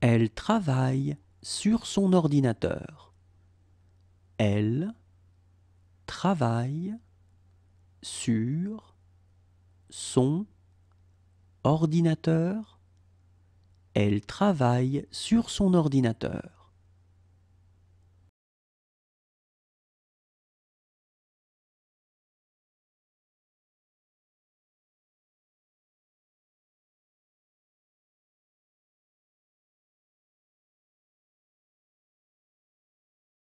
Elle travaille sur son ordinateur. Elle travaille sur son ordinateur. Elle travaille sur son ordinateur.